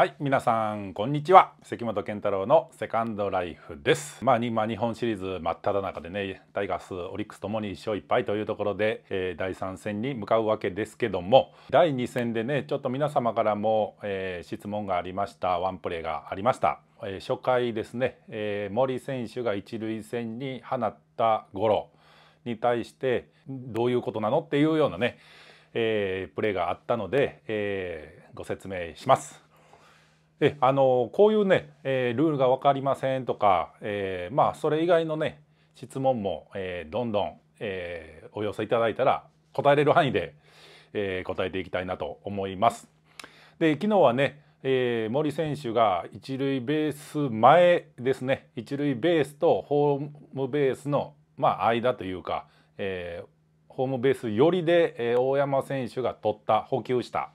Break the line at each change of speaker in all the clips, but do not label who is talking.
はい皆さんこんにちは関本健太郎のセカンドライフですまあ今日本シリーズ真っ只中でねタイガースオリックスともに1勝1敗というところで、えー、第3戦に向かうわけですけども第2戦でねちょっと皆様からも、えー、質問がありましたワンプレーがありましたえー、初回ですね、えー、森選手が一塁線に放ったゴロに対してどういうことなのっていうようなね、えー、プレーがあったので、えご説明します。えあのこういうね、えー、ルールが分かりませんとか、えー、まあそれ以外のね質問も、えー、どんどん、えお寄せいただいたら答えれる範囲で、え答えていきたいなと思います。で昨日はね、え森選手が一塁ベース前ですね一塁ベースとホームベースの、まあ、間というか、えホームベース寄りで、え大山選手が取った補給した。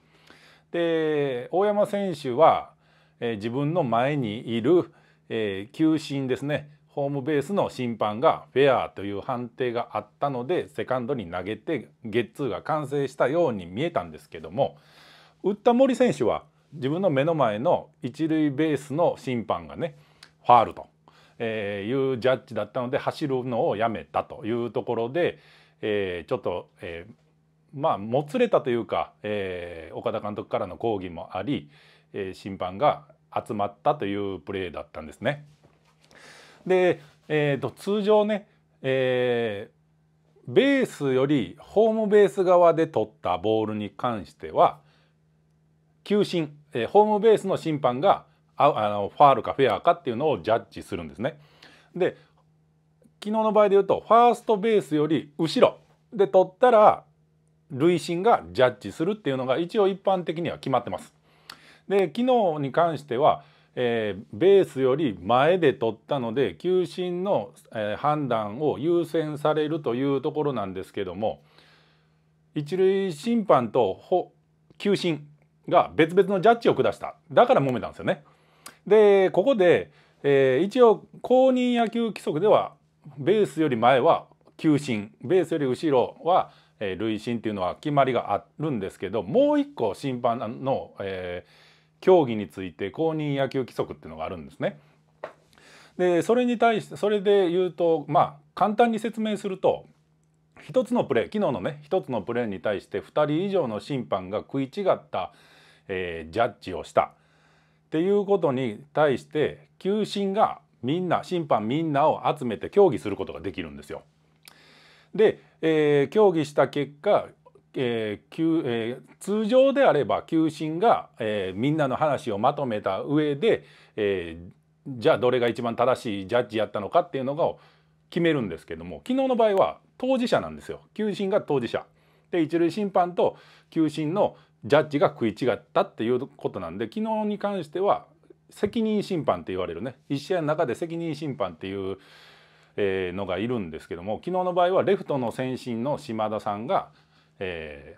で大山選手はえ自分の前にいる、え球審ですねホームベースの審判がフェアという判定があったのでセカンドに投げてゲッツーが完成したように見えたんですけども打った森選手は自分の目の前の一塁ベースの審判がねファールと、いうジャッジだったので走るのをやめたというところで、えちょっと、えまあもつれたというか、え岡田監督からの抗議もあり、え審判が集まったというプレーだったんですね。で、えーと、通常ね、えー、ベースよりホームベース側で取ったボールに関しては球審、えー、ホームベースの審判がああのファールかフェアかっていうのをジャッジするんですね。で昨日の場合で言うとファーストベースより後ろで取ったら塁審がジャッジするっていうのが一応一般的には決まってます。で昨日に関しては、えー、ベースより前で取ったので球審の、えー、判断を優先されるというところなんですけども一塁審判と球審が別々のジャッジを下しただから揉めたんですよね。でここで、えー、一応公認野球規則ではベースより前は球審ベースより後ろは、えー、塁審っていうのは決まりがあるんですけどもう一個審判の、えー、競技について公認野球規則っていうのがあるんですね。でそれに対してそれで言うとまあ簡単に説明すると1つのプレー昨日のね1つのプレーに対して2人以上の審判が食い違った、えー、ジャッジをしたっていうことに対して球審がみんな審判みんなを集めて協議することができるんですよ。で、えー、協議した結果えー休えー、通常であれば求心が、えー、みんなの話をまとめた上で、えー、じゃあどれが一番正しいジャッジやったのかっていうのを決めるんですけども昨日の場合は当事者なんですよ球審が当事者で一塁審判と球審のジャッジが食い違ったっていうことなんで昨日に関しては責任審判って言われるね1試合の中で責任審判っていうのがいるんですけども昨日の場合はレフトの先進の島田さんがえ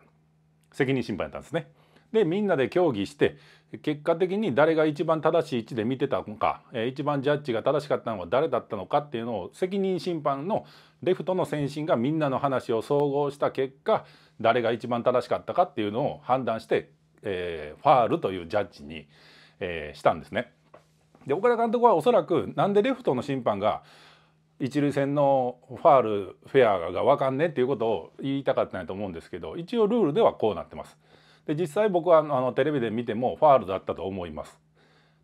ー、責任審判やったんですね。でみんなで協議して結果的に誰が一番正しい位置で見てたのか、えー、一番ジャッジが正しかったのは誰だったのかっていうのを責任審判のレフトの先進がみんなの話を総合した結果誰が一番正しかったかっていうのを判断して、えー、ファールというジャッジに、えー、したんですね。で岡田監督はおそらくなんでレフトの審判が一塁線のファールフェアが分かんねっていうことを言いたかったんと思うんですけど一応ルールではこうなってます。で実際僕はあのテレビで見てもファールだったと思います。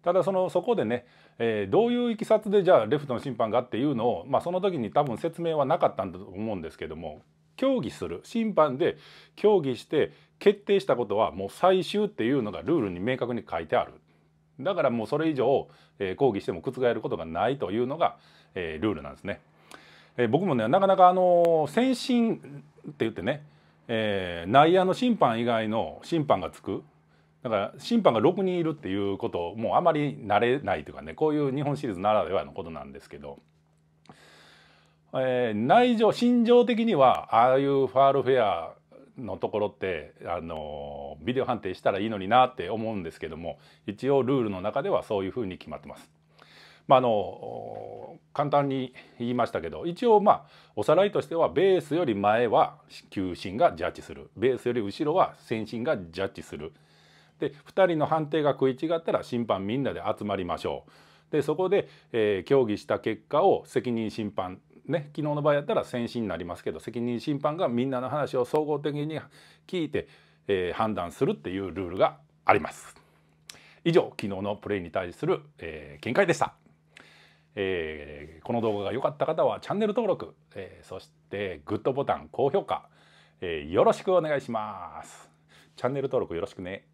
ただそのそこでね、えー、どういういきさつでじゃあレフトの審判がっていうのを、まあ、その時に多分説明はなかったんだと思うんですけども協議する審判で協議して決定したことはもう最終っていうのがルールに明確に書いてあるだからもうそれ以上、えー、抗議しても覆ることがないというのが、えー、ルールなんですね。えー、僕もねなかなかあの先進って言ってね、えー、内野の審判以外の審判がつくだから審判が6人いるっていうこともうあまり慣れないというかねこういう日本シリーズならではのことなんですけど。えー、内情心情的にはああいうファールフェアのところってあのビデオ判定したらいいのになって思うんですけども一応ルールの中ではそういうふうに決まってます。まあ、の簡単に言いましたけど一応まあおさらいとしてはベースより前は球審がジャッジするベースより後ろは先進がジャッジするで2人の判定が食い違ったら審判みんなで集まりましょうでそこで、えー、協議した結果を責任審判ね昨日の場合やったら先進になりますけど責任審判がみんなの話を総合的に聞いて、えー、判断するっていうルールがあります。以上昨日のプレーに対する、えー、見解でした。えー、この動画が良かった方はチャンネル登録、えー、そしてグッドボタン高評価、えー、よろしくお願いしますチャンネル登録よろしくね